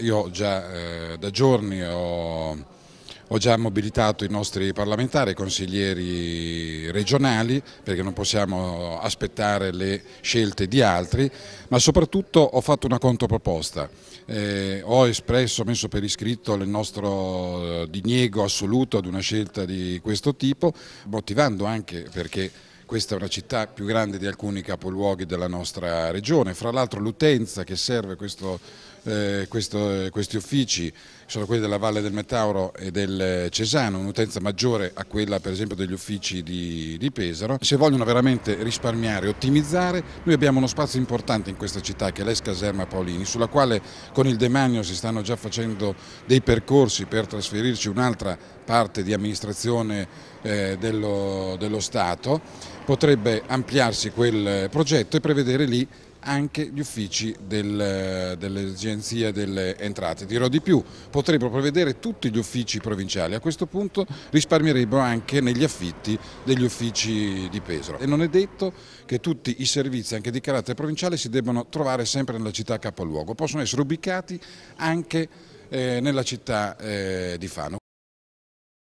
Io già eh, da giorni ho, ho, già mobilitato i nostri parlamentari, i consiglieri regionali, perché non possiamo aspettare le scelte di altri, ma soprattutto ho fatto una controproposta. Eh, ho espresso, messo per iscritto il nostro eh, diniego assoluto ad una scelta di questo tipo, motivando anche perché questa è una città più grande di alcuni capoluoghi della nostra regione, fra l'altro l'utenza che serve questo, eh, questo, questi uffici sono quelli della Valle del Metauro e del Cesano, un'utenza maggiore a quella per esempio degli uffici di, di Pesaro. Se vogliono veramente risparmiare ottimizzare, noi abbiamo uno spazio importante in questa città che è l'ex caserma Paolini, sulla quale con il demanio si stanno già facendo dei percorsi per trasferirci un'altra parte di amministrazione eh, dello, dello Stato potrebbe ampliarsi quel eh, progetto e prevedere lì anche gli uffici del, eh, dell'Agenzia delle Entrate. Dirò di più, potrebbero prevedere tutti gli uffici provinciali, a questo punto risparmierebbero anche negli affitti degli uffici di Pesaro. E non è detto che tutti i servizi, anche di carattere provinciale, si debbano trovare sempre nella città capoluogo, possono essere ubicati anche eh, nella città eh, di Fano.